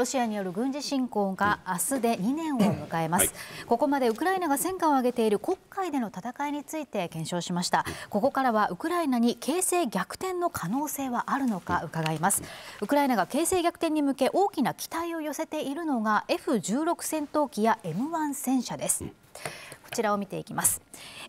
ロシアによる軍事侵攻が明日で2年を迎えます、はい、ここまでウクライナが戦果を上げている国会での戦いについて検証しましたここからはウクライナに形勢逆転の可能性はあるのか伺いますウクライナが形勢逆転に向け大きな期待を寄せているのが F16 戦闘機や M1 戦車です、こちらを見ていきます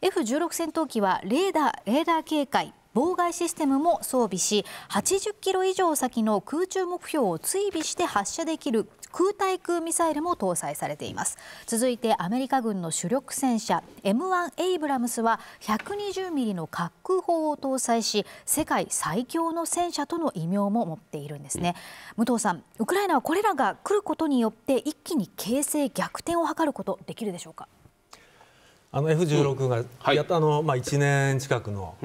F16 戦闘機はレーダーレーダー警戒妨害システムも装備し80キロ以上先の空中目標を追尾して発射できる空対空ミサイルも搭載されています続いてアメリカ軍の主力戦車 M1 エイブラムスは120ミリの滑空砲を搭載し世界最強の戦車との異名も持っているんですね、武藤さんウクライナはこれらが来ることによって一気に形勢逆転を図ることできるでしょうかあの F16 が、やっとあの、まあ、1年近くの,、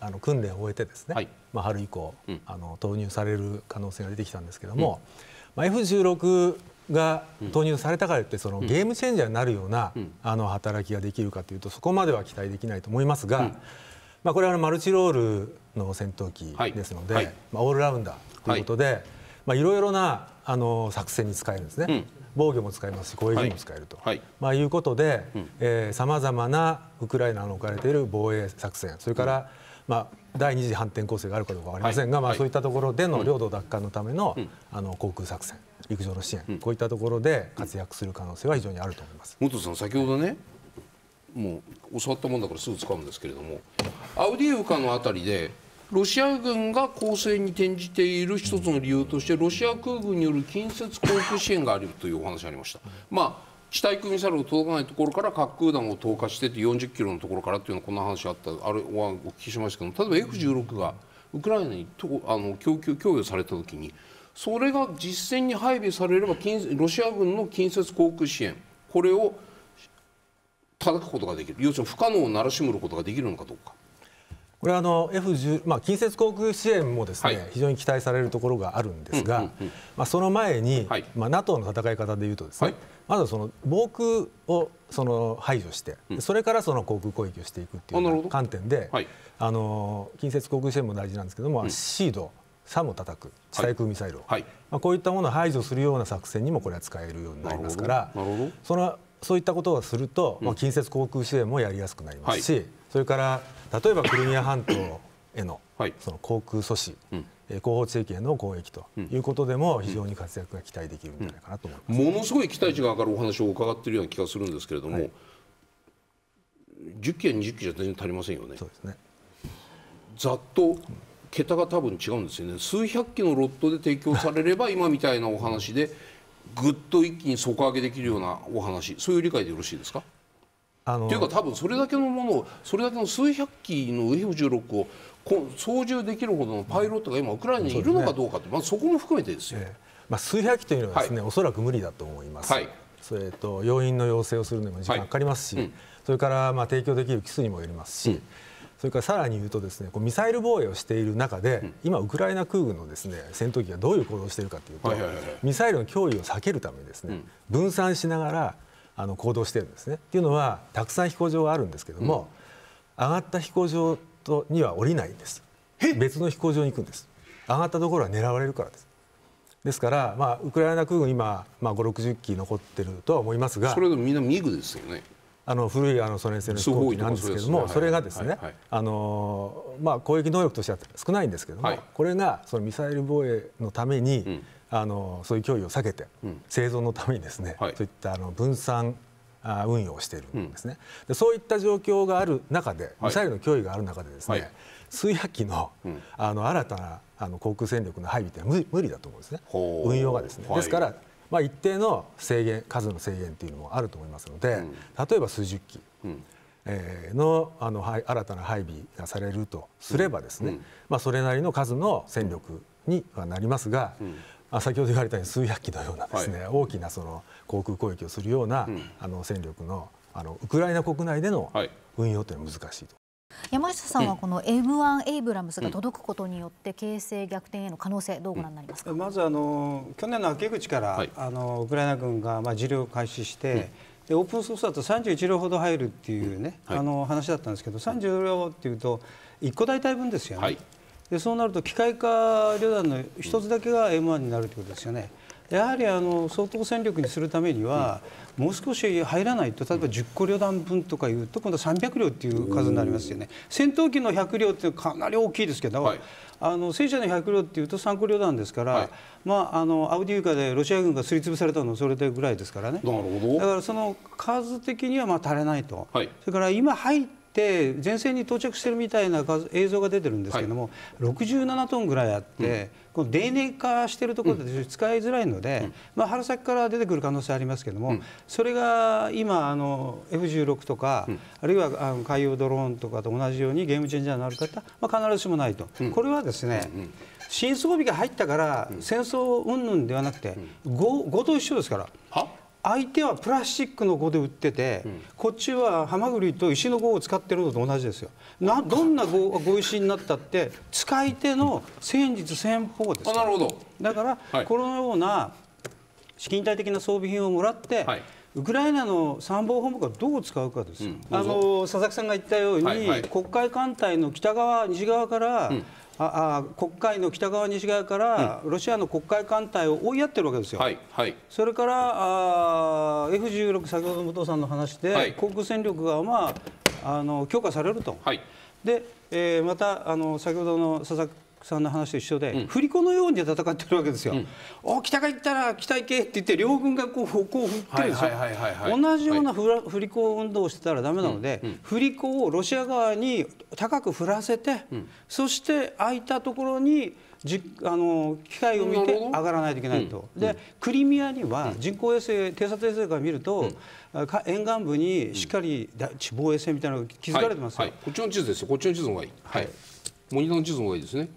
あの訓練を終えてですね、まあ、春以降、あの投入される可能性が出てきたんですけども、まあ、F16 が投入されたからといってそのゲームチェンジャーになるような、あの働きができるかというとそこまでは期待できないと思いますが、まあ、これはマルチロールの戦闘機ですので、まあ、オールラウンダーということで、いまあ、いろいろなあの作戦に使えるんですね、防御も使えますし攻撃も使えると、はい、まあ、いうことでさまざまなウクライナの置かれている防衛作戦それから、うん、まあ、第二次反転攻勢があるかどうか分かりませんが、はい、まあ、そういったところでの領土奪還のためのうん、あの航空作戦陸上の支援、うん、こういったところで活躍する可能性は非常にあると思います。元さん先ほどねもう教わったもんだからすぐ使うんですけれどもアウディーウカの辺りでロシア軍が攻勢に転じている一つの理由としてロシア空軍による近接航空支援があるというお話がありました。まあ地対空ミサイルを届かないところから滑空弾を投下してて40キロのところからというのこんな話あったあれはお聞きしましたけど例えば F16 がウクライナにとあの供給供与された時にそれが実戦に配備されればロシア軍の近接航空支援これを叩くことができる要するに不可能をならしむることができるのかどうか。これはあの F10、まあ、近接航空支援もですね、はい、非常に期待されるところがあるんですが、うんうんうん、まあ、その前に、はい、まあ、NATO の戦い方でいうとですね、はい、まずその防空をその排除して、うん、それからその航空攻撃をしていくっていう観点で、あの近接航空支援も大事なんですけども、うん、シード3も叩く地対空ミサイルを、まあ、こういったものを排除するような作戦にもこれは使えるようになりますからそのそういったことをすると、まあ、近接航空支援もやりやすくなりますし、それから例えばクリミア半島へのその航空阻止、はいうん、後方地域への攻撃ということでも非常に活躍が期待できるんじゃないかなと思います、うんうん、ものすごい期待値が上がるお話を伺っているような気がするんですけれども、はい、10機や20機じゃ全然足りませんよね。そうですねざっと桁が多分違うんですよね数百機のロットで提供されれば今みたいなお話でぐっと一気に底上げできるようなお話そういう理解でよろしいですかというか多分それだけのものをそれだけの数百機の F16 を操縦できるほどのパイロットが今ウクライナにいるのかどうかって、まあ、そこも含めてですよ、ええ、まあ、数百機というのはですね、はい、おそらく無理だと思います、はい、それと要員の要請をするのにも時間かかりますし、はいうん、それからまあ提供できる機数にもよりますし、うん、それからさらに言うとですねこうミサイル防衛をしている中で、今、ウクライナ空軍のですね戦闘機がどういう行動をしているかというと、ミサイルの脅威を避けるためにですね、分散しながらあの行動してるんですね。っていうのはたくさん飛行場があるんですけども、うん、上がった飛行場とには降りないんです別の飛行場に行くんです上がったところは狙われるからですですから、まあ、ウクライナ空軍今、まあ、五六十機残ってるとは思いますがそれでもみんなミグですよねあの古いあのソ連製の飛行機なんですけども、それがですね、あのまあ、攻撃能力としては少ないんですけども、これがそのミサイル防衛のために、うんあのそういう脅威を避けて、生存のためにですね、はい、そういったあの分散運用をしているんですね、でそういった状況がある中でミサイルの脅威がある中でですね、数百機の,、あの新たなあの航空戦力の配備って無無理だと思うんですね運用がですね。ですから、まあ、一定の制限数の制限というのもあると思いますので、うん、例えば数十機、うん、えー、のあの新たな配備がされるとすればですね、うん、まあ、それなりの数の戦力にはなりますが、あ先ほど言われたように数百機のようなですね、はい、大きなその航空攻撃をするような、うん、あの戦力のあのウクライナ国内での運用というのは難しいと。山下さんはこの M1 エイブラムスが届くことによって形勢逆転への可能性どうご覧になりますか、うん、まずあの去年の秋口から、はい、あのウクライナ軍がまあ治療を開始して、うん、でオープンソースだと31両ほど入るっていうね、はい、あの話だったんですけど31両っていうと1個大体分ですよね。でそうなると機械化旅団の一つだけが M1 になるということですよね。やはりあの相当戦力にするためには、もう少し入らないと例えば10個旅団分とかいうと今度は300両っていう数になりますよね戦闘機の100両ってかなり大きいですけど、はい、あの戦車の100両っていうと3個旅団ですから、はい、まあ、あのアウディーカでロシア軍がすり潰されたのそれぐらいですからねだからその数的にはまあ足りないと、はい、それから今入って前線に到着してるみたいな映像が出てるんですけども、はい、67トンぐらいあって、うん、この泥ネ化してるところで使いづらいので、うん、まあ、春先から出てくる可能性ありますけども、うん、それが今あの F16 とか、あるいはあの海洋ドローンとかと同じようにゲームチェンジャーになる方、まあ、必ずしもないと、これはですね、新装備が入ったから戦争云々ではなくて、う 5, 5と一緒ですから。相手はプラスチックの碁で売ってて、うん、こっちはハマグリと石の碁を使ってるのと同じですよなどんな碁碁石になったって使い手の戦術戦法ですあなるほどだから、はい、このような資金体的な装備品をもらって、はいウクライナの参謀本部がどう使うかです、うん、あの佐々木さんが言ったように、はいはい、国会艦隊の北側、西側から、うん、ああ国会の北側、西側から、ロシアの国会艦隊を追いやってるわけですよ、はいはい、それからあ F16、先ほど武藤さんの話で、はい、航空戦力が、まあ、あの強化されると、はい、でえー、またあの先ほどの佐々木さんの話と一緒で、うん、振り子のように戦ってるわけですよ。うん、お北が行ったら北行けって言って両軍がこうこう振ってるでしょ同じようなふら、振り子運動をしてたらダメなので、うんうん、振り子をロシア側に高く振らせて、うん、そして空いたところにじあの機械を見て上がらないといけないと、うん、でクリミアには人工衛星、偵察衛星から見ると、うん、沿岸部にしっかり地防衛星みたいなのが築かれてますよ、はいはい、こっちの地図ですこっちの地図の方がいい、はい、モニターの地図の方がいいですね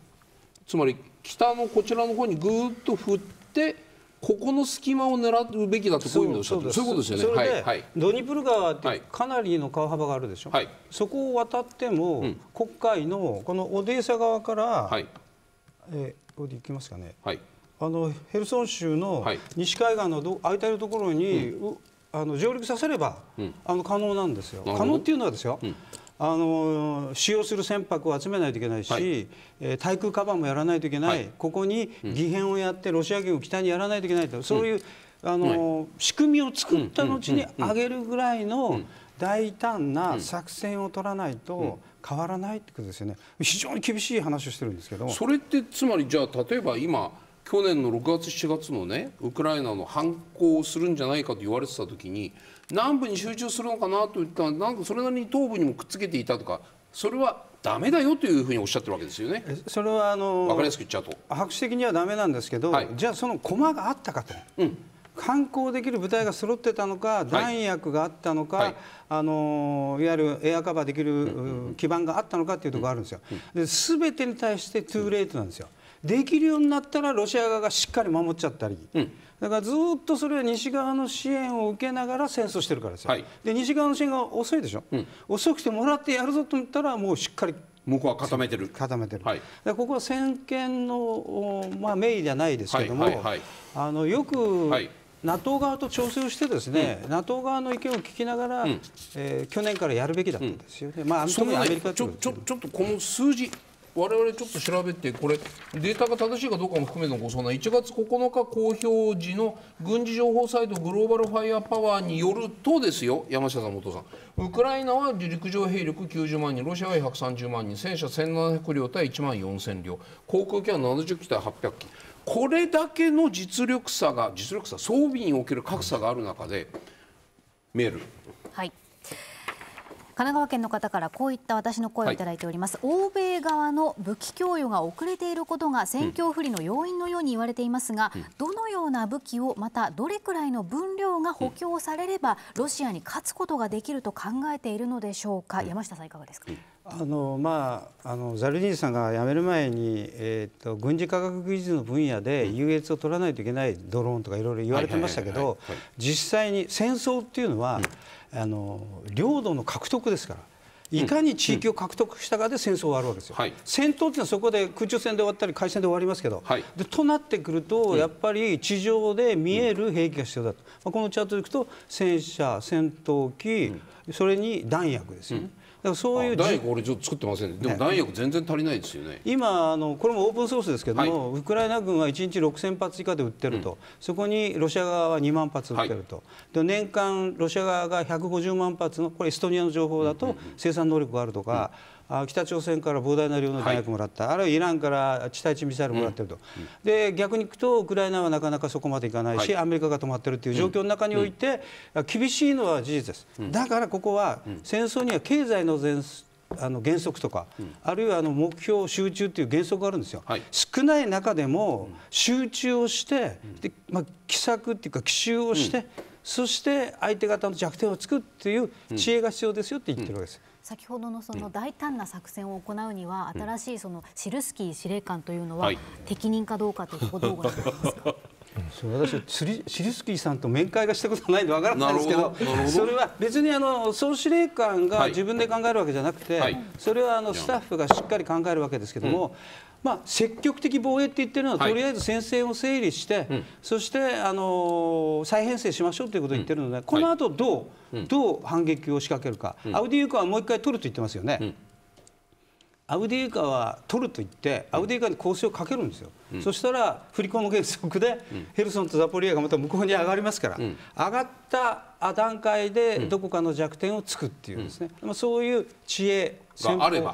つまり北のこちらの方にぐーっと振ってここの隙間を狙うべきだとこういう意味でおっしゃってそういうことですよね。それで、はい、ドニプル川ってかなりの川幅があるでしょ。はい、そこを渡っても、うん、国会のこのオデーサ側から、はい、えー、これで行きますかね。はい、あのヘルソン州の西海岸のど空いてるところに、うん、あの上陸させれば、うん、あの可能なんですよ。可能っていうのはですよ。あの使用する船舶を集めないといけないし、はい、えー、対空カバーもやらないといけない、はい、ここに義変をやってロシア軍を北にやらないといけないとそういう、あの、はい、仕組みを作った後に上げるぐらいの大胆な作戦を取らないと。変わらないってことですよね非常に厳しい話をしてるんですけどそれってつまりじゃあ例えば今去年の6月7月のねウクライナの反抗をするんじゃないかと言われてた時に南部に集中するのかなと言ったらなんかそれなりに東部にもくっつけていたとかそれはダメだよというふうにおっしゃってるわけですよね。それはあのわかりやすく言っちゃうと。白紙的にはダメなんですけど、はい、じゃあその駒があったかと。うん観光できる部隊が揃ってたのか弾薬があったのか、はい、あのいわゆるエアカバーできる基盤があったのかっていうところがあるんですよ。でべてに対してトゥーレイトなんですよ。できるようになったらロシア側がしっかり守っちゃったり、うん、だからずっとそれは西側の支援を受けながら戦争してるからですよ、はい、で西側の支援が遅いでしょ、うん、遅くてもらってやるぞと言ったらもうしっかり向こうは固めてる固めてる、はい、ここは先見の、まあ、名医じゃないですけども、はいはいはい、あのよく、はい NATO 側と調整をしてですね、うん、NATO 側の意見を聞きながら、うん、えー、去年からやるべきだったんですよね、うん、まあ、アメリカちょちょちょっとこの数字、我々ちょっと調べてこれデータが正しいかどうかも含めてのご相談1月9日公表時の軍事情報サイトグローバルファイアパワーによるとですよ山下さん元さんウクライナは陸上兵力90万人ロシアは130万人戦車1700両対1万4000両航空機は70機対800機これだけの実力差が実力差装備における格差がある中でメール。はい奈川県の方からこういった私の声をいただいております、はい、欧米側の武器供与が遅れていることが戦況不利の要因のように言われていますが、うん、どのような武器をまたどれくらいの分量が補強されれば、ロシアに勝つことができると考えているのでしょうか、うん、山下さんいかがですか、あのまあ、あのザルジーさんが辞める前に、えーと、と軍事科学技術の分野で優越を取らないといけないドローンとかいろいろ言われてましたけど実際に戦争っていうのは、うんあの領土の獲得ですから。いかに地域を獲得したかで戦争があるわけですよ、うんはい、戦闘というのはそこで空中戦で終わったり海戦で終わりますけど、はい、でとなってくると、やっぱり地上で見える兵器が必要だと、まあ、このチャートでいくと戦車、戦闘機、それに弾薬ですよね。うんらそういう弾薬俺ちょっと作ってません、ね、でも弾薬全然足りないですよね今あのこれもオープンソースですけども、はい、ウクライナ軍は一日六千発以下で売ってると、うん、そこにロシア側は二万発撃ってると、はい、で年間ロシア側が百五十万発のこれエストニアの情報だと生産能力があるとか、うんうんうん北朝鮮から膨大な量の弾薬もらった、はい、あるいはイランから地対地ミサイルもらってると、うん、で逆にいくとウクライナはなかなかそこまでいかないし、はい、アメリカが止まってるという状況の中において、うん、厳しいのは事実です、うん、だからここは戦争には経済の前あの原則とか、あるいはあの目標集中という原則があるんですよ、はい、少ない中でも集中をして、でまあ、奇策っていうか奇襲をして、そして相手方の弱点をつくっていう知恵が必要ですよって言ってるわけです。先ほどのその大胆な作戦を行うには、新しいそのシルスキー司令官というのは、適任かどうかというとこどうご覧になりますか。私スシリスキーさんと面会がしたことないんで分からないんですけどそれは別にあの総司令官が自分で考えるわけじゃなくて、はい、それはあのスタッフがしっかり考えるわけですけども。うんまあ、積極的防衛って言ってるのは、とりあえず戦線を整理して、そして、あの再編成しましょうということを言ってるので、うん、この後どう、はい、どう反撃を仕掛けるか、うん、アウディ・ユクカはもう一回取ると言ってますよね。アウディーカは取ると言ってアウディーカに構成をかけるんですよ、うん、そしたら振り込む原則で、ヘルソンとザポリーアがまた向こうに上がりますから、上がった段階でどこかの弱点をつくっていうんですね、まあ、そういう知恵戦法戦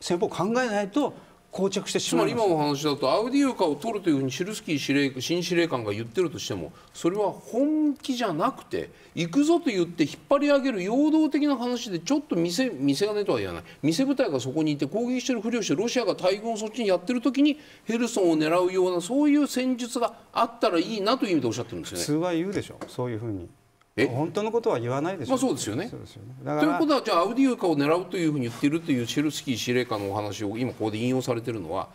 先方考えないと膠着してしまいつまり今の話だとアウディーカを取るというふうにシルスキー司令新司令官が言ってるとしてもそれは本気じゃなくて行くぞと言って引っ張り上げる陽動的な話でちょっと見せ見せ金とは言わない見せ部隊がそこにいて攻撃してるふりをしてロシアが大軍をそっちにやってる時にヘルソンを狙うようなそういう戦術があったらいいなという意味でおっしゃってるんですよね。普通は言うでしょそういうふうに本当のことは言わないでしょう、まあ、そうですよね。よねということはじゃあアウディウカを狙うというふうに言ってるというシェルスキー司令官のお話を今ここで引用されてるのは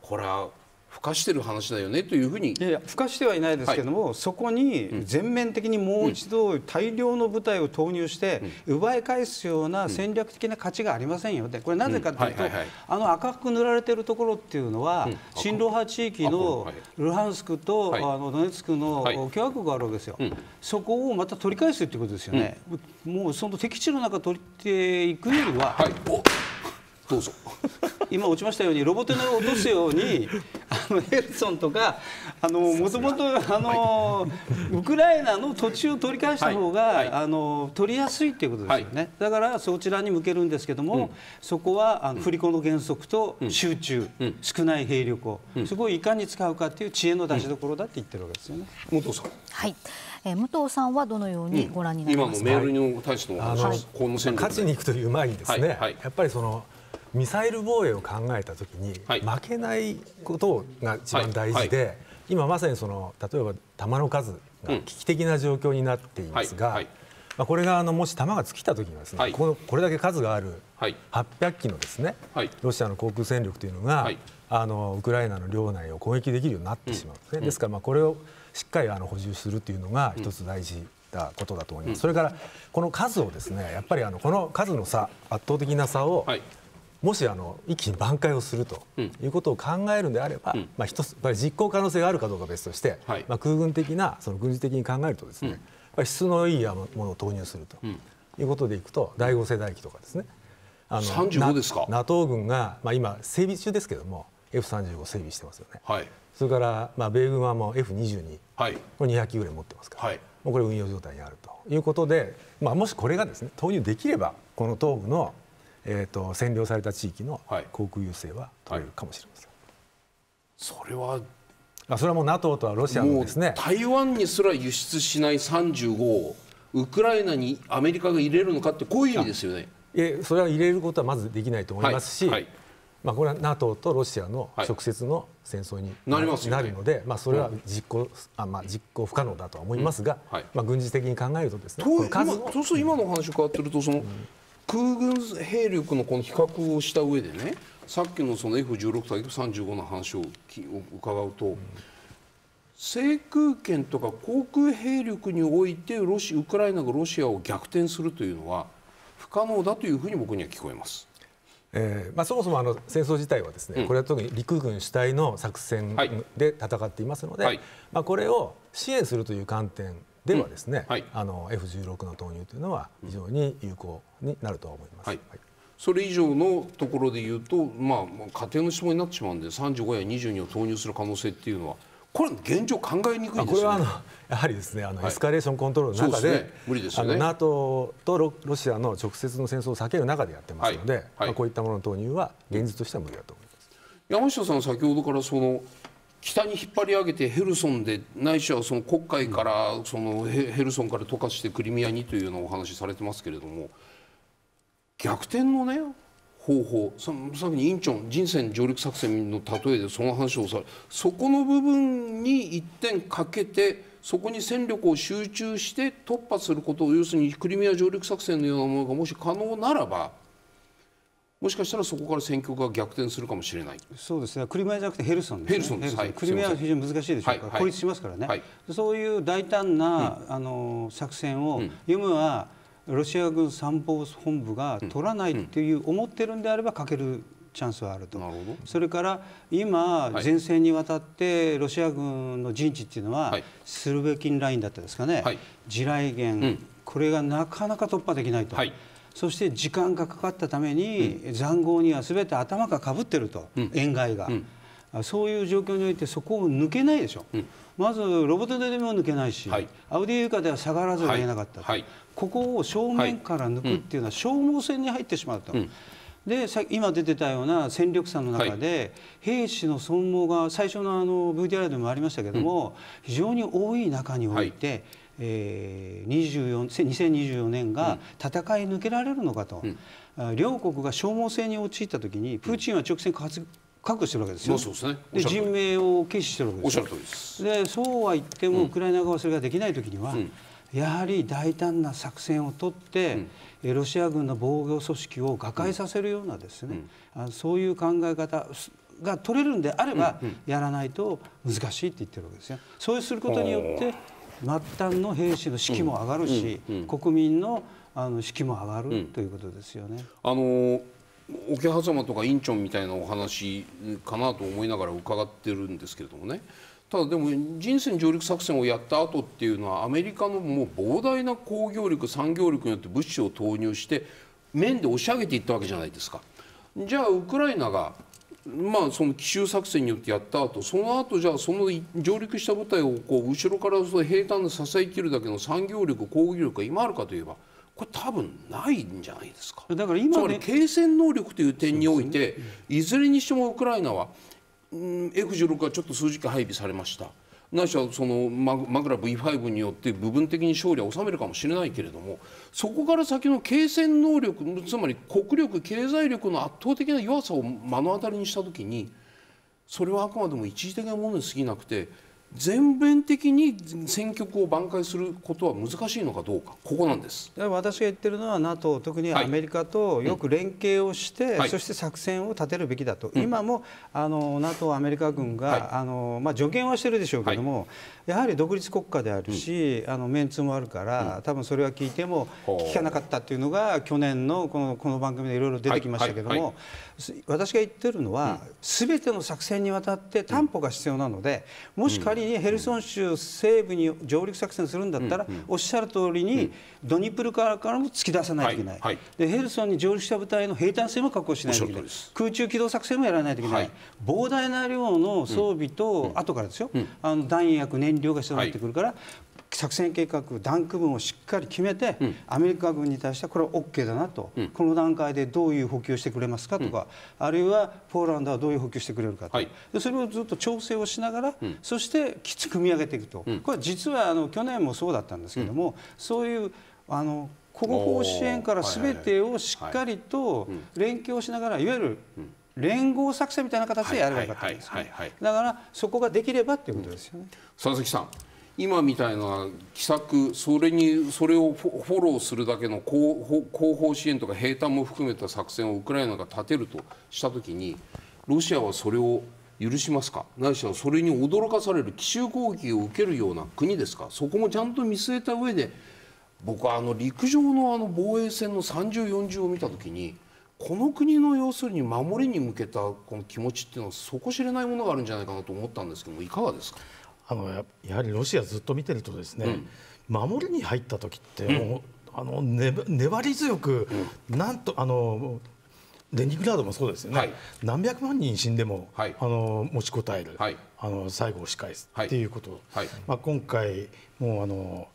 これはふかしてる話だよねというふうにいやいやふかしてはいないですけども、はい、そこに全面的にもう一度大量の部隊を投入して、奪い返すような戦略的な価値がありませんよってこれなぜかというと、あの赤く塗られてるところっていうのは、親、ロ、派地域のルハンスクと、あのドネツクの共和国があるわけですよ、そこをまた取り返すってことですよね、もうその敵地の中取っていくよりは、はいどうぞ今落ちましたようにロボットの落とすように あのヘルソンとかあのもともとあの、ウクライナの土地を取り返した方が、はいはい、あの取りやすいということですよね、はい、だからそちらに向けるんですけども、うん、そこはあの振り子の原則と集中、うん、少ない兵力を、うん、そこをいかに使うかという知恵の出しどころだって言ってるわけですよね。武藤さんはいえー、武藤さんはどのようにご覧になりますか、今もメールに対しての、はい、この戦勝ちに行くという前にですね、はいはい、やっぱりそのミサイル防衛を考えたときに、はい、負けないことが一番大事で、はいはい、今まさにその例えば弾の数が危機的な状況になっていますが、うん、まあ、これがあのもし弾が尽きた時にはですね、このこれだけ数がある800機のですね、ロシアの航空戦力というのが、あのウクライナの領内を攻撃できるようになってしまうんですね。うん、ですからまあこれをしっかりあの補充するというのが一つ大事、うんたことだと思います、それからこの数をですねやっぱりあのこの数の差圧倒的な差をもしあの一気に挽回をするということを考えるのであれば、うん、まあ、一つ実行可能性があるかどうかは別として、はい、まあ、空軍的なその軍事的に考えるとですね、うん、質のいいものを投入するということでいくと、第5世代機とかですねあの35ですか NATO 軍が、まあ、今整備中ですけども F35 整備してますよね、はい、それから、まあ、米軍はもう F22、はい、これ200機ぐらい持ってますから、はい、もうこれ運用状態にあるということで、まあ、もしこれがですね投入できればこの東部のえーと、占領された地域の航空優勢は取れるかもしれません。それはそれはもう NATO とはロシアのですね台湾にすら輸出しない35をウクライナにアメリカが入れるのかってこういう意味ですよね。えそれは入れることはまずできないと思いますし、はいはい、まあ、これは NATO とロシアの直接の戦争にな,、るので、はい、まあ、それは実行うん、あまあ、実行不可能だとは思いますが、うん、まあ、軍事的に考えるとですねそうすると今の話を変わってるとその、うん空軍兵力のこの比較をした上でねさっきのその F16 と F35 の話を伺うと、うん、制空権とか航空兵力においてロシウクライナがロシアを逆転するというのは不可能だというふうに僕には聞こえます。えーまあ、そもそもあの戦争自体はですね、うん、これは特に陸軍主体の作戦で戦っていますので、はいはい、まあ、これを支援するという観点ではですね、うんはい、あの F16 の投入というのは非常に有効になると思います。はいそれ以上のところで言うと、まあ、家庭の質問になってしまうんで35や22を投入する可能性っていうのはこれ現状考えにくい、ね、これはあのやはりですねあの、はエスカレーションコントロールの中ででね、無理です NATO とロロシアの直接の戦争を避ける中でやってますので、はいはい、まあ、こういったものの投入は現実としては無理だと思います山下さん先ほどからその北に引っ張り上げてヘルソンでないしはその国会からそのヘルソンから溶かしてクリミアにというようなお話されてますけれども逆転のね方法さっきにインチョン人選上陸作戦の例えでその話をさそこの部分に一点かけてそこに戦力を集中して突破することを要するにクリミア上陸作戦のようなものがもし可能ならば。もしかしたらそこから戦局が逆転するかもしれないそうですね、クリミアじゃなくてヘルソンです、ね、ヘルソンです、はい、クリミアは非常に難しいでしょうから、はい、孤立しますからね、はい、そういう大胆な、うん、あの作戦を、うん、ユムはロシア軍参謀本部が取らないっていう、うん、思ってるんであれば、かけるチャンスはあるとそれから今、前線にわたってロシア軍の陣地っていうのは、はい、スルベキンラインだったですかね、はい、地雷原、うん、これがなかなか突破できないと。はいそして時間がかかったために、うん、塹壕にはすべて頭がかぶってると、うん、円外が、うん、そういう状況においてそこを抜けないでしょ、うん、まずロボットでも抜けないし、はい、アウディユーカでは下がらずにをえなかった、はい、ここを正面から抜くっていうのは消耗戦に入ってしまうと。で今出てたような戦力差の中で、兵士の損耗が最初のあの VTR でもありましたけども、非常に多い中において、はいえ2024年が戦い抜けられるのかと、うん、両国が消耗戦に陥った時にプーチンは直線確保してるわけですよ、うんで、ね、人命を軽視してるわけですでそうは言っても、ウクライナ側はそれができない時には、うん、やはり大胆な作戦を取って、うん、ロシア軍の防御組織を瓦解させるようなですね、あそういう考え方が取れるんであれば、やらないと難しいって言ってるわけですよ。そうすることによって末端の兵士の士気も上がるし、国民のあの士気も上がるということですよね。あの桶狭間とか院長みたいなお話かなと思いながら伺ってるんですけれどもねただでも人選上陸作戦をやった後っていうのはアメリカのもう膨大な工業力産業力によって物資を投入して面で押し上げていったわけじゃないですか。じゃあウクライナがまあ、その奇襲作戦によってやった後その後じゃあその上陸した部隊をこう後ろからその兵坦で支えきるだけの産業力攻撃力が今あるかといえばこれ多分ないんじゃないですかだから今、ね、つまり継戦能力という点において、いずれにしてもウクライナは、うん、F16 がちょっと数時間配備されました。ないしはそのマグラ V5 によって部分的に勝利は収めるかもしれないけれどもそこから先の継戦能力つまり国力経済力の圧倒的な弱さを目の当たりにした時にそれはあくまでも一時的なものに過ぎなくて。全面的に戦局を挽回することは難しいのかどうかここなんです私が言ってるのは NATO 特にアメリカとよく連携をして、はい、そして作戦を立てるべきだと、今もあの NATO アメリカ軍が、はい、あのまあ、助言はしてるでしょうけども、やはり独立国家であるし、うん、あのメンツもあるから、うん、多分それは聞いても聞かなかったっいうのが去年のこのこの番組でいろいろ出てきましたけども、はいはい、私が言ってるのは、すべての作戦にわたって担保が必要なのでもし仮ににヘルソン州西部に上陸作戦するんだったら、おっしゃる通りに、ドニプルからからも突き出さないといけない、はいはい、でヘルソンに上陸した部隊の平坦性も確保しないといけない空中機動作戦もやらないといけない、はい、膨大な量の装備と、うん、後からですよ、あの弾薬燃料が必要になってくるから、作戦計画段区分をしっかり決めて、うん、アメリカ軍に対してこれは OK だなと、うん、この段階でどういう補給してくれますかとか、うん、あるいはポーランドはどういう補給してくれるかと、はい、それをずっと調整をしながら、そしてきつく組み上げていくと、これ実はあの去年もそうだったんですけども、そういうあの後方支援からすべてをしっかりと連携をしながら、いわゆる連合作戦みたいな形でやればよかったんです、だからそこができればということですよね。佐々木さん今みたいな奇策それにそれをフォローするだけの後方支援とか兵隊も含めた作戦をウクライナが立てるとした時にロシアはそれを許しますかないしはそれに驚かされる奇襲攻撃を受けるような国ですかそこもちゃんと見据えた上で僕はあの陸上のあの防衛戦の30、40を見た時にこの国の要するに守りに向けたこの気持ちっていうのは底知れないものがあるんじゃないかなと思ったんですけどもいかがですかあのややはりロシアずっと見てるとですね、うん、守りに入った時ってもう、うん、あのね、粘り強く、うん、なんとあのレニグラードもそうですよね、はい、何百万人死んでも、はい、あの持ちこたえる、はい、あの最後を仕返すっていうこと、はいまあ、今回もうあの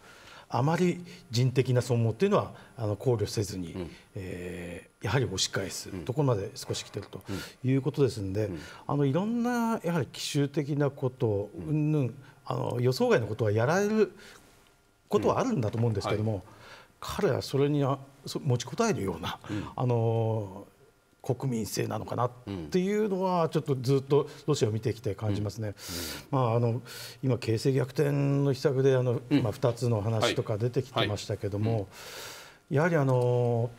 あまり人的な損耗というのはあの考慮せずに、うん、えー、やはり押し返すところまで少し来ているということですので、うん、あのいろんなやはり奇襲的なことうんぬんあの予想外のことはやられることはあるんだと思うんですけども、うんはい、彼はそれに持ちこたえるような、あの国民性なのかなっていうのはちょっとずっとロシアを見てきて感じますね。まあ、あの今、形勢逆転の秘策であの、まあ、2つの話とか出てきてましたけども、やはりあの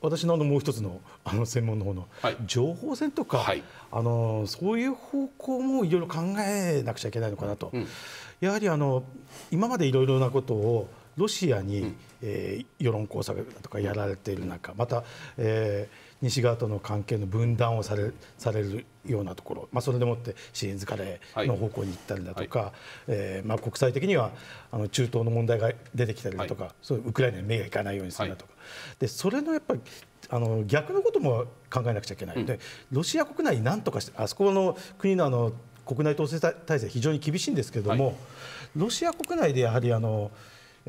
私のもう一つのあの専門の方の情報戦とか、あのそういう方向もいろいろ考えなくちゃいけないのかなと、やはりあの今までいろいろなことをロシアに、うん、えー、世論工作とかやられている中また、えー西側との関係の分断をされされるようなところ、まあ、それでもって支援疲れの方向に行ったりだとか、はい、えー、まあ、国際的にはあの中東の問題が出てきたりだとか、はい、そうウクライナに目がいかないようにするだとか、はい、でそれのやっぱりあの逆のことも考えなくちゃいけないので、うん、ロシア国内になんとかしてあそこの国のあの国内統制体制非常に厳しいんですけれども、ロシア国内でやはりあの。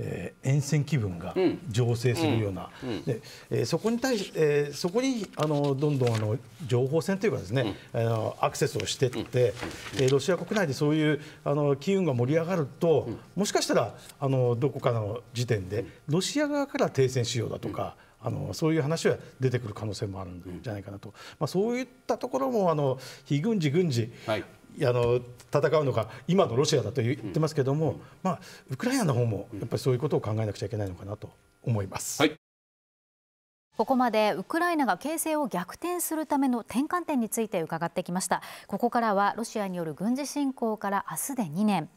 えー、沿線気分が醸成するような、うんうん、でえー、そこに対し、えー、そこにあのどんどんあの情報戦というかですね、うん、あのアクセスをしていって、えー、ロシア国内でそういうあの機運が盛り上がると、もしかしたらあのどこかの時点でロシア側から停戦しようだとか。あのそういう話は出てくる可能性もあるんじゃないかなと、まあ、そういったところもあの非軍事、軍事、はい、あの戦うのが今のロシアだと言ってますけども、まあ、ウクライナの方もやっぱりそういうことを考えなくちゃいけないのかなと思います。はいここまでウクライナが形勢を逆転するための転換点について伺ってきましたここからはロシアによる軍事侵攻から明日で2年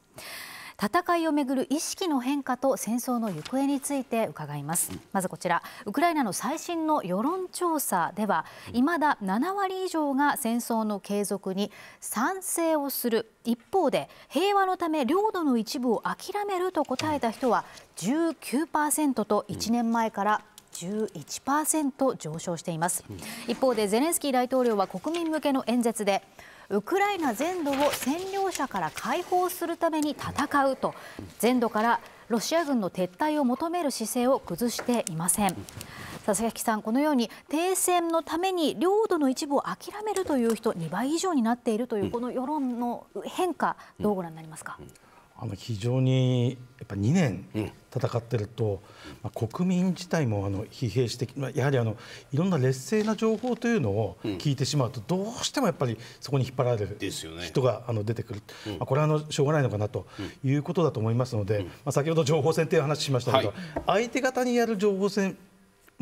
戦いをめぐる意識の変化と戦争の行方について伺います、まずこちらウクライナの最新の世論調査では、いまだ7割以上が戦争の継続に賛成をする一方で平和のため領土の一部を諦めると答えた人は19%と1年前から11%上昇しています、一方でゼレンスキー大統領は国民向けの演説でウクライナ全土を占領者から解放するために戦うと全土からロシア軍の撤退を求める姿勢を崩していません。佐々木さん、このように停戦のために領土の一部を諦めるという人2倍以上になっているというこの世論の変化、どうご覧になりますか。あの非常にやっぱ2年戦ってると、まあ、国民自体もあの疲弊して、まあ、やはりあのいろんな劣勢な情報というのを聞いてしまうと、どうしてもやっぱりそこに引っ張られる人があの出てくる、ねうん、まあ、これはあのしょうがないのかなということだと思いますので、うん、まあ、先ほど情報戦という話しましたけど、はい、相手方にやる情報戦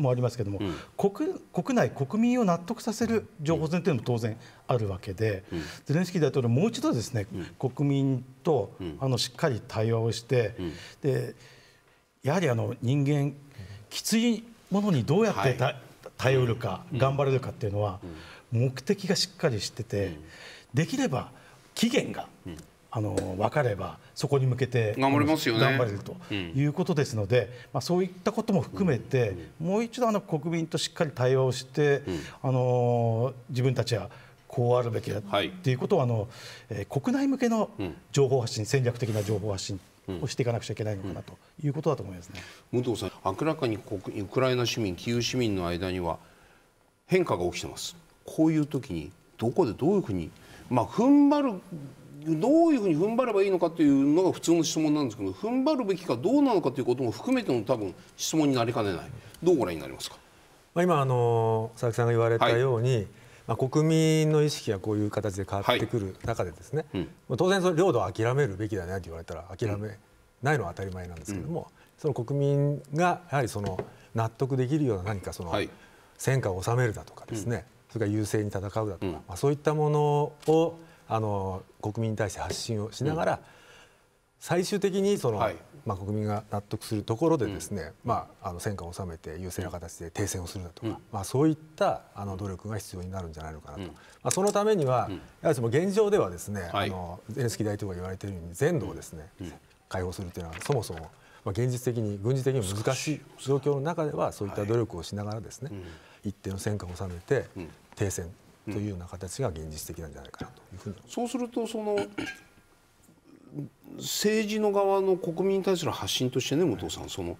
もありますけども、うん、国国内、国民を納得させる情報戦というのも当然あるわけで、うん、ゼレンスキー大統領、もう一度ですね、うん、国民と、あのしっかり対話をして、でやはりあの人間、きついものにどうやって頼はい、うるか、頑張れるかっていうのは、目的がしっかりしてて、できれば期限があの分かればそこに向けて頑張れますよ、ね、頑張れるということですので、うん、まあ、そういったことも含めて、うん、もう一度あの国民としっかり対話をして、うん、あの自分たちはこうあるべきだということを、はい、あの、えー、国内向けの情報発信、戦略的な情報発信をしていかなくちゃいけないのかなということだと思いますね、武藤さん、明らかにウクライナ市民、キーウ市民の間には変化が起きてます。こういう時にどこでどういうふうにまあ、踏ん張るどういうふうに踏ん張ればいいのかというのが普通の質問なんですけど踏ん張るべきかどうなのかということも含めての多分質問になりかねないどうご覧になりますか、まあ、今あの佐々木さんが言われたように、はい、まあ、国民の意識がこういう形で変わってくる中でですね、はいうん、当然その領土を諦めるべきだねと言われたら諦めないのは当たり前なんですけども、うん、その国民がやはりその納得できるような何かその戦果を収めるだとかですね、うん、それから優勢に戦うだとか、まあ、そういったものをあの国民に対して発信をしながら、最終的にその、はい、まあ、国民が納得するところでですね、うん、まあ、あの戦果を収めて優勢な形で停戦をするだとか、うん、まあ、そういったあの努力が必要になるんじゃないのかなと、うん、まあ、そのためには、やはりその現状ではですね、はい、あのゼレンスキー大統領が言われているように全土をですね、解放するというのはそもそも、まあ、現実的に軍事的に難しい状況の中ではそういった努力をしながらですね、はい、一定の戦果を収めて、停戦というような形が現実的なんじゃないかなというふうに、そうするとその政治の側の国民に対する発信としてね武藤さん、その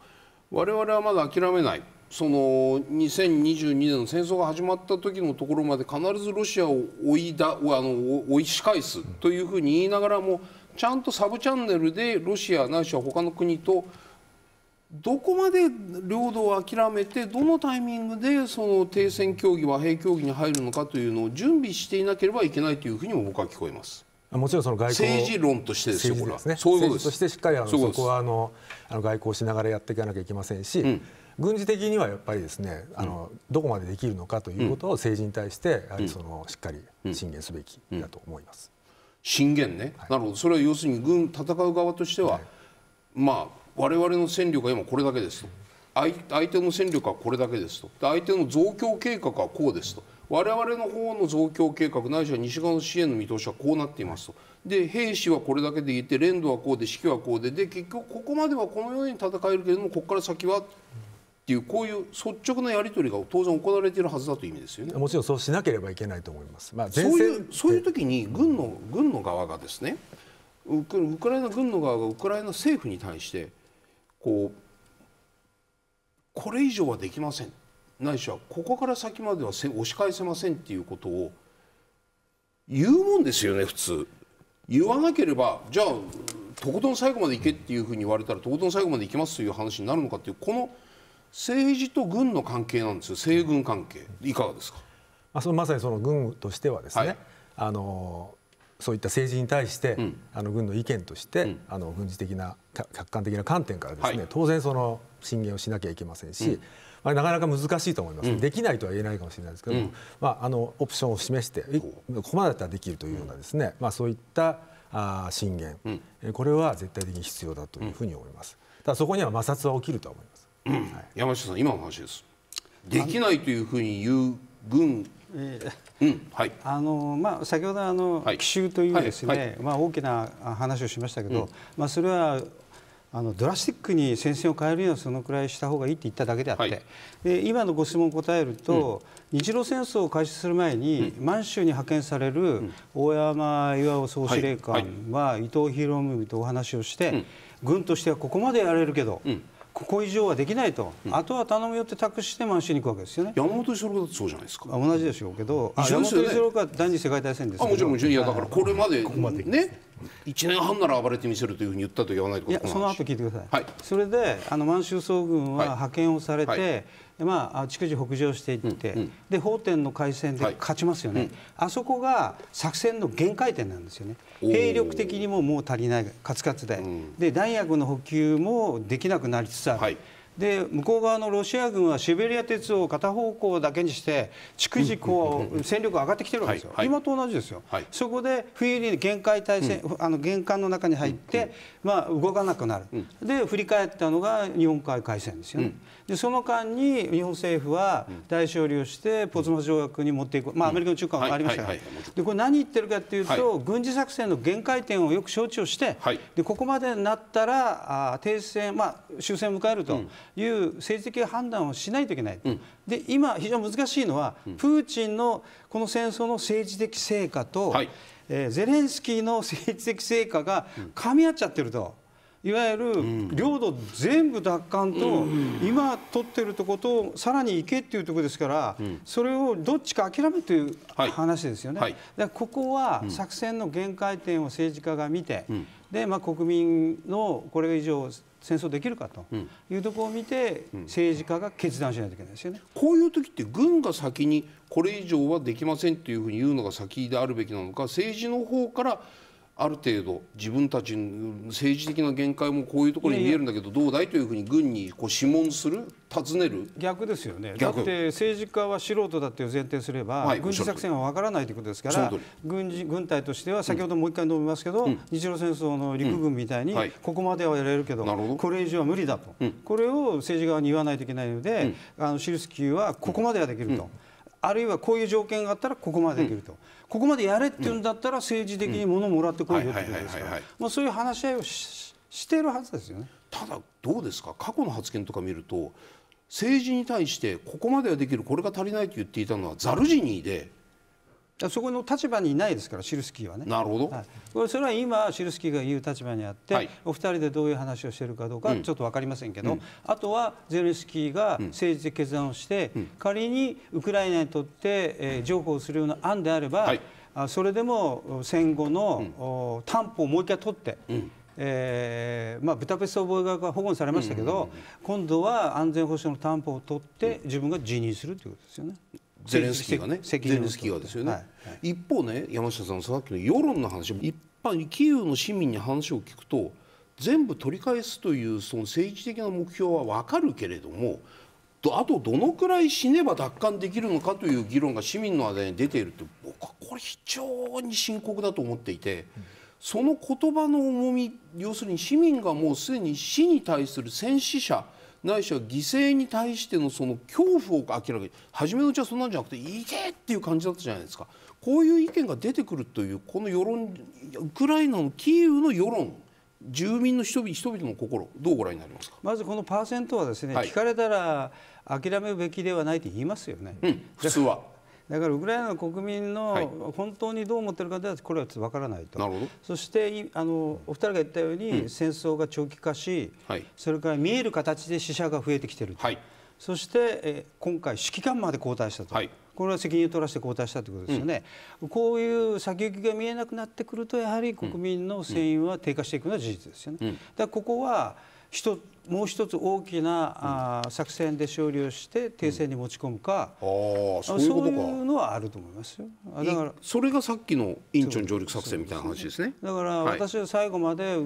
我々はまだ諦めないその2022年の戦争が始まった時のところまで必ずロシアを追いだあの追い仕返すというふうに言いながらもちゃんとサブチャンネルでロシアないしは他の国とどこまで領土を諦めてどのタイミングでその停戦協議和平協議に入るのかというのを準備していなければいけないというふうにも僕は聞こえます。もちろんその外交政治論としてですよ、これね、そういうことです。としてしっかりあのそこはあのあの外交しながらやっていかなきゃいけませんし、うん、軍事的にはやっぱりですね、あの、うん、どこまでできるのかということを政治に対してやはりその、しっかり進言すべきだと思います。進言ね、はい、なるほど。それは要するに軍戦う側としては、はい、まあ。我々の戦力は今これだけですと相手の戦力はこれだけですと相手の増強計画はこうですと我々の方の増強計画ないしは西側の支援の見通しはこうなっていますとで兵士はこれだけでいて連度はこうで指揮はこうでで結局ここまではこのように戦えるけれどもここから先はっていうこういう率直なやり取りが当然行われているはずだという意味ですよねもちろんそうしなければいけないと思います、まあ、そういうそういう時に軍の軍の側がですねウクライナ軍の側がウクライナ政府に対してこうこれ以上はできませんないしはここから先までは押し返せませんっていうことを言うもんですよね普通言わなければじゃあとことん最後まで行けっていうふうに言われたらとことん最後まで行きますという話になるのかっていうこの政治と軍の関係なんですよ政軍関係いかがですか、まそのまさにその軍としてはですね、はい、あのそういった政治に対して、うん、あの軍の意見として、うん、あの軍事的な客観的な観点からですね、はい、当然その進言をしなきゃいけませんし、まあ、なかなか難しいと思います、うん、できないとは言えないかもしれないですけども、まあ、あのオプションを示してここまでだったらできるというようなですね、まあ、そういったあ進言、これは絶対的に必要だというふうに思います。ただそこには摩擦は起きると思います、山下さん今の話ですできないというふうに言う軍あのまあ、先ほどあの、奇襲というですね、まあ、大きな話をしましたけど、まあ、それはあのドラスティックに戦線を変えるにはそのくらいした方がいいって言っただけであって、はい、で今のご質問に答えると、うん、日露戦争を開始する前に、うん、満州に派遣される大山巌総司令官は、はいはい、伊藤博文とお話をして、うん、軍としてはここまでやれるけど。うんここ以上はできないと、うん、あとは頼むよって託して満州に行くわけですよね山本五十六だそうじゃないですか同じでしょうけど、ね、山本五十六は第二次世界大戦ですあもちろんもちろんいやだからこれまで、ここまでね1年半なら暴れてみせるというふうに言ったと言わないといやその後聞いてください、はい、それであの満州総軍は派遣をされて、はいはいまあ、逐次北上していって、うんうん、で法典の開戦で勝ちますよね、はいうん、あそこが作戦の限界点なんですよね兵力的にももう足りないカツカツでうん、で弾薬の補給もできなくなりつつある。はいで向こう側のロシア軍はシベリア鉄道を片方向だけにして逐次こう戦力が上がってきてるわけですよ、はいはい、今と同じですよ、はい、そこで冬に限界対戦、うん、あの玄関の中に入って、うん、まあ、動かなくなる、うん、で振り返ったのが日本海海戦ですよね、でその間に日本政府は大勝利をしてポツマ条約に持っていく、まあ、アメリカの中間はありましたから、でこれ何言ってるかというと、軍事作戦の限界点をよく承知をして、でここまでになったらあ停戦、まあ、終戦を迎えるという政治的判断をしないといけない、で今、非常に難しいのは、プーチンのこの戦争の政治的成果と、はいえー、ゼレンスキーの政治的成果が噛み合っちゃってると。いわゆる領土全部奪還と、今取ってるとことさらに行けっていうところですから、それをどっちか諦めという話ですよね、はいはい、ここは作戦の限界点を政治家が見て、うん、でまあ、国民のこれ以上戦争できるかというところを見て、政治家が決断しないといけないですよね、こういう時って軍が先にこれ以上はできませんというふうに言うのが先であるべきなのか政治の方からある程度自分たちの政治的な限界もこういうところに見えるんだけどどうだいというふうに軍にこう諮問する尋ねる逆ですよねだって政治家は素人だって前提すれば、はい、軍事作戦はわからないということですから軍事軍隊としては先ほどもう一回述べますけど、うん、日露戦争の陸軍みたいに、ここまではやれるけどこれ以上は無理だと、うん、これを政治側に言わないといけないので、あのシルスキーはここまではできると、あるいはこういう条件があったらここまでできると。ここまでやれって言うんだったら政治的に物をもらってこいよってことですからそういう話し合いをしているはずですよねただどうですか過去の発言とか見ると政治に対してここまではできるこれが足りないと言っていたのはザルジニーで。そこの立場にいないですから、シルスキーはね。なるほど、はい、それは今、シルスキーが言う立場にあって、はい、お二人でどういう話をしているかどうか、ちょっと分かりませんけど、うん、あとはゼレンスキーが政治的決断をして、うん、仮にウクライナにとって、えー、譲歩するような案であれば、はい、あそれでも戦後の、担保をもう一回取って。えーまあ、ブタペスト覚書が保護されましたけど、今度は安全保障の担保を取って自分が辞任するということですよね。ゼレンスキーがねゼレンスキーがですよね、はいはい、一方ね山下さんさっきの世論の話一般キーウの市民に話を聞くと全部取り返すというその政治的な目標は分かるけれどもあとどのくらい死ねば奪還できるのかという議論が市民の間に出ているって僕はこれ非常に深刻だと思っていて、その言葉の重み要するに市民がもうすでに死に対する戦死者ないしは犠牲に対してのその恐怖を明らかに初めのうちはそんなんじゃなくて「いけ!」っていう感じだったじゃないですかこういう意見が出てくるというこの世論ウクライナのキーウの世論住民の人々人々の心どうご覧になりますかまずこのパーセントはですね、はい、聞かれたら諦めるべきではないと言いますよね、うん、普通はだからウクライナの国民の本当にどう思っているかではこれはわからないと、そしてあのお二人が言ったように、戦争が長期化し、はい、それから見える形で死者が増えてきていると、はい、そしてえ今回、指揮官まで交代したと、はい、これは責任を取らせて交代したということですよね、うん、こういう先行きが見えなくなってくると、やはり国民の声援は低下していくのは事実ですよね。だここは一もう一つ大きな、うん、作戦で勝利をして停戦に持ち込むか、うん、そういうのはあると思いますよだからそれがさっきのインチョン上陸作戦みたいな話ですねだから私は最後まで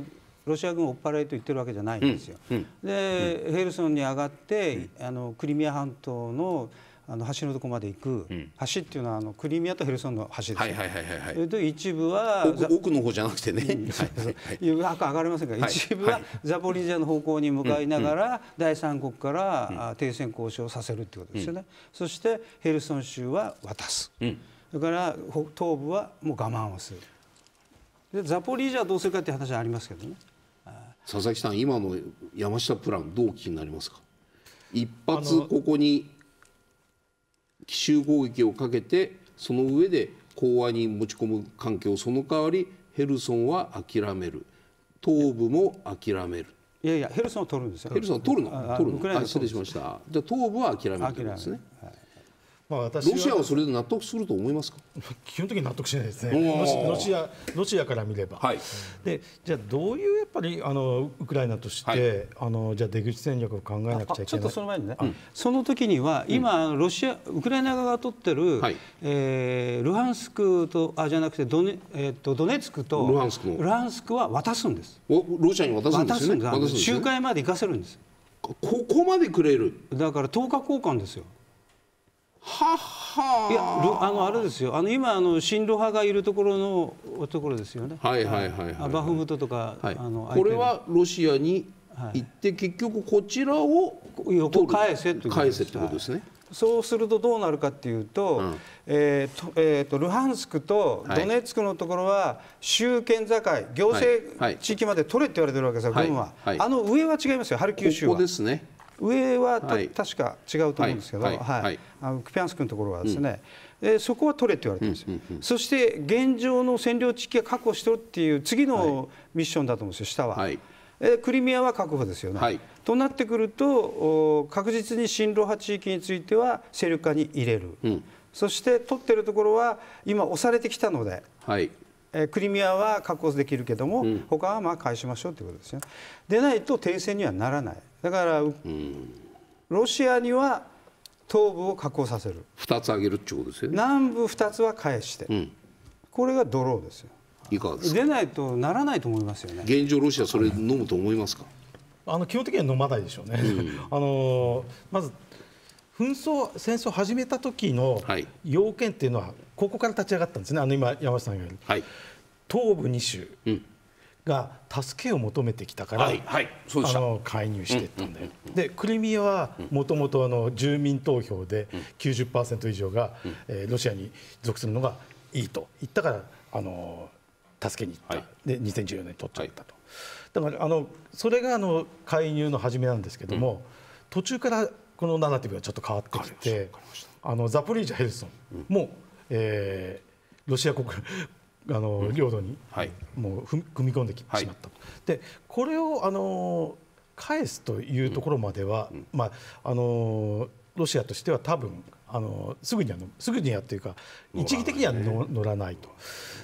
ロシア軍を追っ払えと言ってるわけじゃないんですよ、うん、で、ヘルソンに上がって、あのクリミア半島のあの橋のとこまで行く、うん、橋っていうのはあのクリミアとヘルソンの橋です、はいはいはいはい、で一部は奥の方じゃなくてね、うん、はい、上がりませんが、はい、一部はザポリージャの方向に向かいながら、第三国から、うん、停戦交渉させるってことですよね、そしてヘルソン州は渡す、それから東部はもう我慢をするでザポリージャはどうするかっていう話はありますけどね佐々木さん今の山下プランどう気になりますか一発ここに奇襲攻撃をかけてその上で講和に持ち込む環境その代わりヘルソンは諦める東部も諦めるいやいやヘルソンを取るんですよヘルソン取るの取るの失礼しましたじゃ東部は諦めるんですね、はい、まあ私、ロシアはそれで納得すると思いますか基本的に納得しないですねロシアロシアから見れば、はい、でじゃあどういうやっぱりあのウクライナとして、はい、あのじゃあ出口戦略を考えなくちゃいけないちょっとその前にね、うん、その時には今、ロシアウクライナ側が取ってる、はい、えー、ルハンスクとあじゃなくてドネ,、えーと、ドネツクとルハンスクルハンスクは渡すんですロシアに渡すんですね渡すんです、ね、集会まで行かせるんですここまでくれるだから10日交換ですよはは。いや、あの、あれですよ。あの、今、あの、親ロ派がいるところの、ところですよね。はい、はい、はい。バフムトとか、はい、あの、これはロシアに行って、結局こちらを。横返せという。返せってことですね。そうするとどうなるかっていうとうん、えーとえーと、ルハンスクとドネツクのところは州県境、行政地域まで取れって言われてるわけですよ、軍は、はい、あの上は違いますよ、ハルキウ州は。ここですね上は、はい、確か違うと思うんですけど、はいはいあのクピャンスクのところはですね、うん、えー、そこは取れって言われてるんですよ、うんうんうん、そして現状の占領地域は確保しとるっていう次のミッションだと思うんですよ下は、はい、えクリミアは確保ですよね、となってくると確実に親ロ派地域については勢力下に入れる、うん、そして取っているところは今押されてきたので、はいえクリミアは確保できるけども、うん、他はまあ返しましょうということですね。でないと停戦にはならない。だから、うん、ロシアには東部を加工させる二つ上げるってことですよ、ね、南部二つは返して、うん、これがドローですよいかがですか出ないとならないと思いますよね現状ロシアそれ飲むと思いますか、あの基本的には飲まないでしょうね、うん、あのまず紛争戦争を始めた時の要件っていうのは、ここから立ち上がったんですねあの今山下さんが言う、はい、東部二州、うんが助けを求めてきたから、あの介入していったんだよ、でクリミアはもともと住民投票で90%以上が、えー、ロシアに属するのがいいと言ったからあの助けに行った、はい、で2014年に取っちゃったと、だからあのそれがあの介入の始めなんですけども、うん、途中からこのナラティブがちょっと変わってきてあのザポリージャ・ヘルソンも、うん、えー、ロシア国あの領土にもう踏み込んできてしまった、でこれをあの返すというところまでは、まあ、あのロシアとしては多分あのすぐにはすぐにはというか一義的には乗らないと。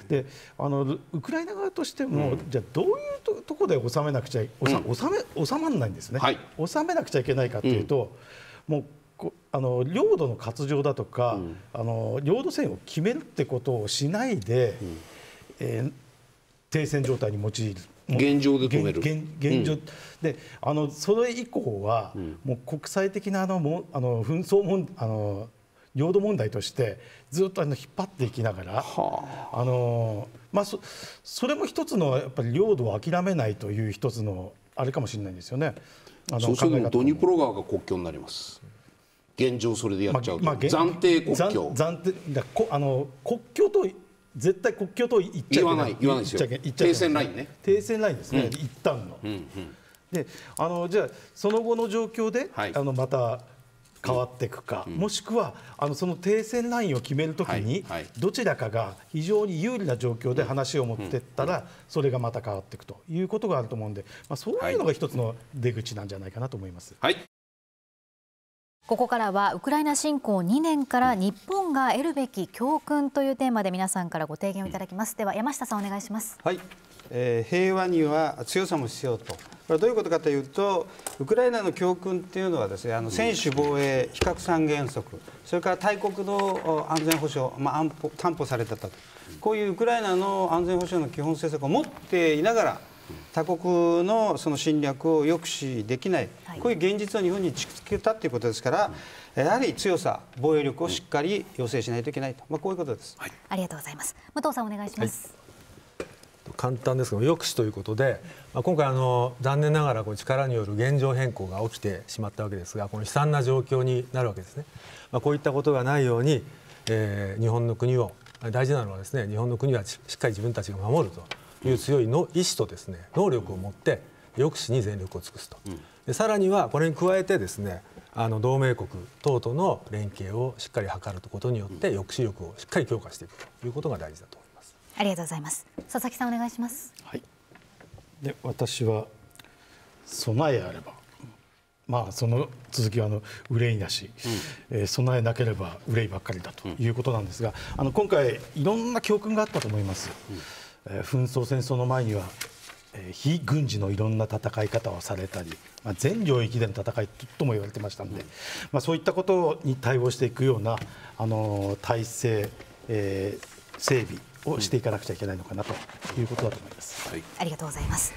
であのウクライナ側としても、うん、じゃあどういうととこで収めなくちゃ収、うん、め収まらないんですね、はい、収めなくちゃいけないかというと、うん、もうあの領土の割譲だとか、あの領土線を決めるってことをしないで。うんえー、停戦状態に用いる現状で止める現状、うん、であのそれ以降は、うん、もう国際的なあのもあの紛争もあの領土問題としてずっとあの引っ張っていきながら、はあ、あのまあそ、それも一つのやっぱり領土を諦めないという一つのあれかもしれないんですよね。あのそうするとドニプロ川が国境になります。現状それでやっちゃうと、まあまあ、暫定国境暫定だこあの国境と絶対国境と言っちゃいけない言わないですよ停戦ラインね停戦ラインですね、うん、一旦の、うんうん、であのじゃあその後の状況で、はい、あのまた変わっていくか、うん、もしくはあのその停戦ラインを決めるときに、はいはい、どちらかが非常に有利な状況で話を持っていったら、うん、それがまた変わっていくということがあると思うんで、まあ、そういうのが一つの出口なんじゃないかなと思います。はいここからはウクライナ侵攻2年から日本が得るべき教訓というテーマで皆さんからご提言をいただきますでは山下さんお願いしますはい、えー、平和には強さも必要とこれはどういうことかというとウクライナの教訓っていうのはですねあの専守防衛非核三原則それから大国の安全保障まあ安保担保されたとこういうウクライナの安全保障の基本政策を持っていながら他国のその侵略を抑止できない、はい、こういう現実を日本に突きつけたということですから、やはり強さ、防衛力をしっかり要請しないといけないと、まあ、こういうことです、はい、ありがとうございます。武藤さんお願いします、はい、簡単ですけど抑止ということで、まあ、今回あの残念ながらこう力による現状変更が起きてしまったわけですがこの悲惨な状況になるわけですね、まあ、こういったことがないように、えー、日本の国を大事なのはですね日本の国はしっかり自分たちが守るという強いの意志とですね能力を持って抑止に全力を尽くすと、でさらにはこれに加えてですねあの同盟国等との連携をしっかり図ることによって抑止力をしっかり強化していくということが大事だと思いますありがとうございます佐々木さんお願いしますはいで私は備えあればまあその続きはあの憂いなし、うん、えー、備えなければ憂いばっかりだということなんですが、あの今回いろんな教訓があったと思います、うん紛争戦争の前には非軍事のいろんな戦い方をされたり、まあ、全領域での戦いとも言われてましたんで、まあ、そういったことに対応していくようなあの体制、えー、整備をしていかなくちゃいけないのかなということだと思います。はい、ありがとうございます